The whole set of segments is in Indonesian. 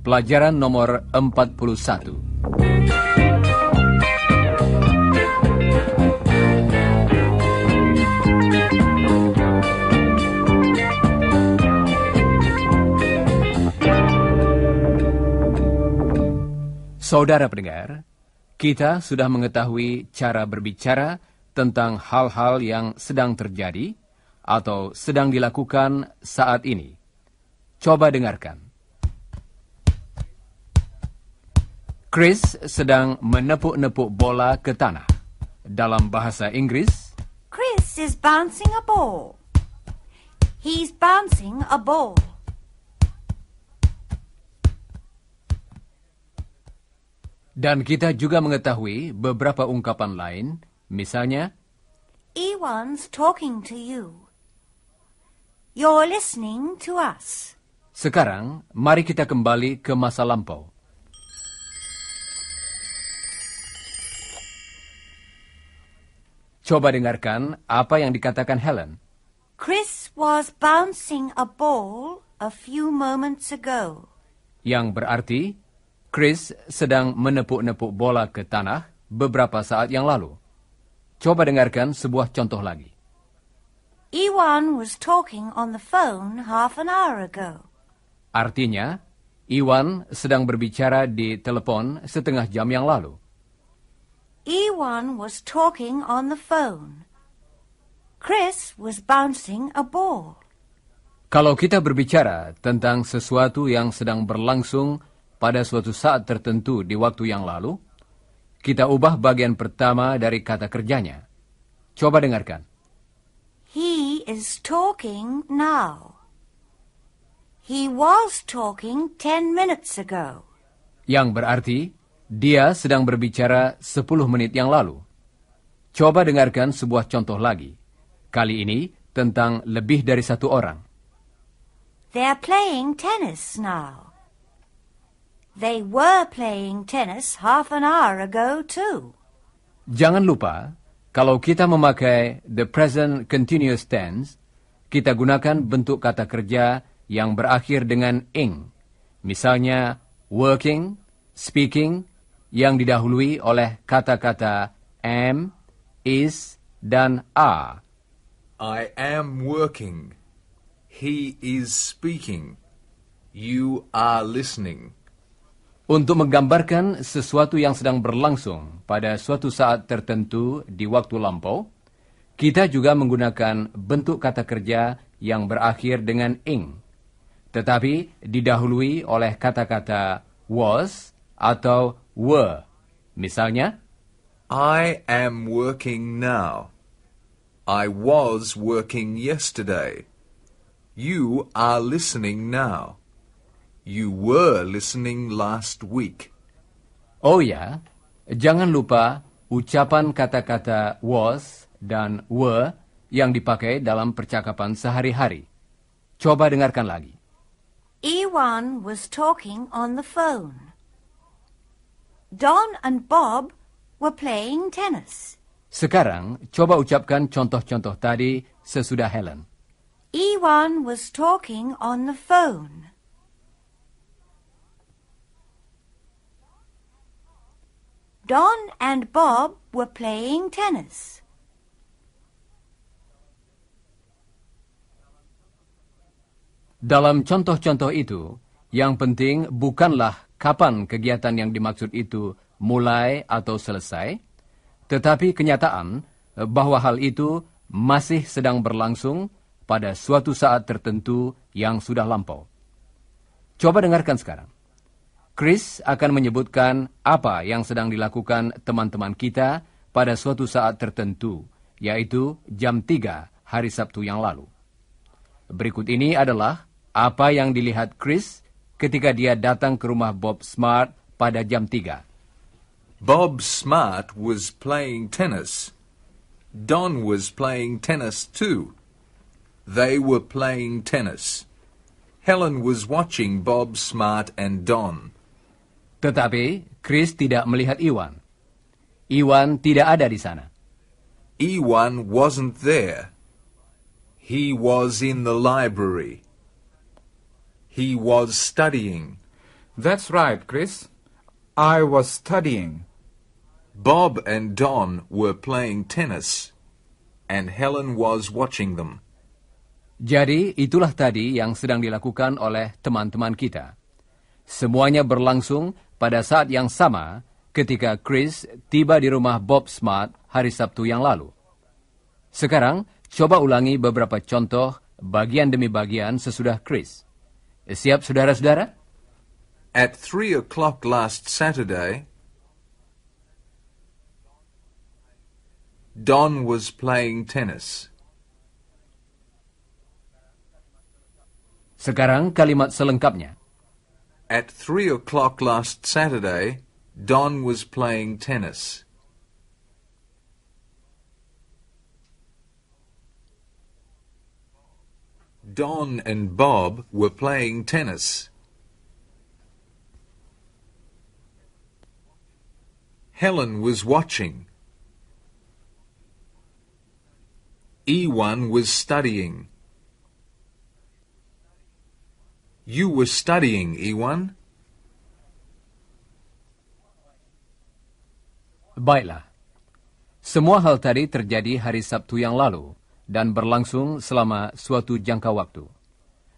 Pelajaran nomor 41 Saudara pendengar, kita sudah mengetahui cara berbicara tentang hal-hal yang sedang terjadi atau sedang dilakukan saat ini. Coba dengarkan. Chris sedang menepuk-nepuk bola ke tanah. Dalam bahasa Inggris, Chris is bouncing a ball. He's bouncing a ball. Dan kita juga mengetahui beberapa ungkapan lain, misalnya, Iwan's talking to you. You're listening to us. Sekarang, mari kita kembali ke masa lampau. Coba dengarkan apa yang dikatakan Helen. Chris was bouncing a ball a few moments ago. Yang berarti, Chris sedang menepuk-nepuk bola ke tanah beberapa saat yang lalu. Coba dengarkan sebuah contoh lagi. Iwan was talking on the phone half an hour ago. Artinya, Iwan sedang berbicara di telepon setengah jam yang lalu. Iwan was talking on the phone. Chris was bouncing a ball. Kalau kita berbicara tentang sesuatu yang sedang berlangsung pada suatu saat tertentu di waktu yang lalu, kita ubah bagian pertama dari kata kerjanya. Coba dengarkan. He is talking now. He was talking ten minutes ago. Yang berarti, dia sedang berbicara sepuluh menit yang lalu. Coba dengarkan sebuah contoh lagi. Kali ini tentang lebih dari satu orang. They're playing tennis now. They were playing tennis half an hour ago too. Jangan lupa, kalau kita memakai the present continuous tense, kita gunakan bentuk kata kerja yang berakhir dengan ing. Misalnya, working, speaking, yang didahului oleh kata-kata am, is, dan are. I am working. He is speaking. You are listening untuk menggambarkan sesuatu yang sedang berlangsung pada suatu saat tertentu di waktu lampau, kita juga menggunakan bentuk kata kerja yang berakhir dengan ing, tetapi didahului oleh kata-kata was atau were. Misalnya, I am working now. I was working yesterday. You are listening now. You were listening last week. Oh ya, jangan lupa ucapan kata-kata was dan were yang dipakai dalam percakapan sehari-hari. Coba dengarkan lagi. Ewan was talking on the phone. Don and Bob were playing tennis. Sekarang, coba ucapkan contoh-contoh tadi sesudah Helen. Ewan was talking on the phone. Don and Bob were playing tennis. Dalam contoh-contoh itu, yang penting bukanlah kapan kegiatan yang dimaksud itu mulai atau selesai, tetapi kenyataan bahwa hal itu masih sedang berlangsung pada suatu saat tertentu yang sudah lampau. Coba dengarkan sekarang. Chris akan menyebutkan apa yang sedang dilakukan teman-teman kita pada suatu saat tertentu, yaitu jam 3 hari Sabtu yang lalu. Berikut ini adalah apa yang dilihat Chris ketika dia datang ke rumah Bob Smart pada jam 3. Bob Smart was playing tennis. Don was playing tennis too. They were playing tennis. Helen was watching Bob Smart and Don. Tetapi Chris tidak melihat Iwan. Iwan tidak ada di sana. Iwan wasn't there. He was in the library. He was studying. That's right, Chris. I was studying. Bob and Don were playing tennis, and Helen was watching them. Jadi, itulah tadi yang sedang dilakukan oleh teman-teman kita. Semuanya berlangsung pada saat yang sama ketika Chris tiba di rumah Bob Smart hari Sabtu yang lalu. Sekarang, coba ulangi beberapa contoh bagian demi bagian sesudah Chris. Siap, saudara-saudara? At three o'clock last Saturday, Don was playing tennis. Sekarang kalimat selengkapnya. At three o'clock last Saturday, Don was playing tennis. Don and Bob were playing tennis. Helen was watching. E1 was studying. You were studying, Iwan. E Baiklah. Semua hal tadi terjadi hari Sabtu yang lalu dan berlangsung selama suatu jangka waktu.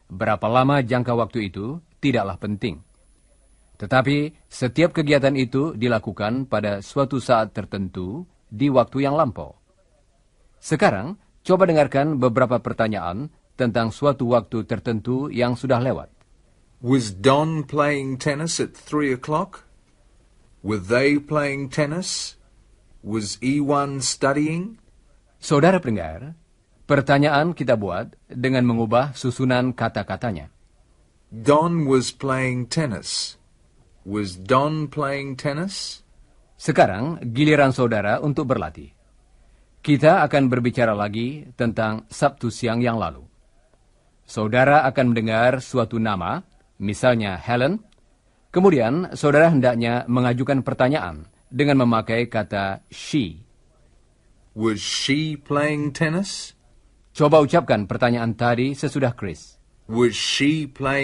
Berapa lama jangka waktu itu tidaklah penting. Tetapi setiap kegiatan itu dilakukan pada suatu saat tertentu di waktu yang lampau. Sekarang, coba dengarkan beberapa pertanyaan tentang suatu waktu tertentu yang sudah lewat. Was Don playing tennis at three o'clock? Were they playing tennis? Was Iwan e studying? Saudara pendengar, pertanyaan kita buat dengan mengubah susunan kata-katanya. Don was playing tennis. Was Don playing tennis? Sekarang giliran saudara untuk berlatih. Kita akan berbicara lagi tentang Sabtu siang yang lalu. Saudara akan mendengar suatu nama misalnya Helen. Kemudian, saudara hendaknya mengajukan pertanyaan dengan memakai kata she. Was she playing tennis? Coba ucapkan pertanyaan tadi sesudah Chris. Was she playing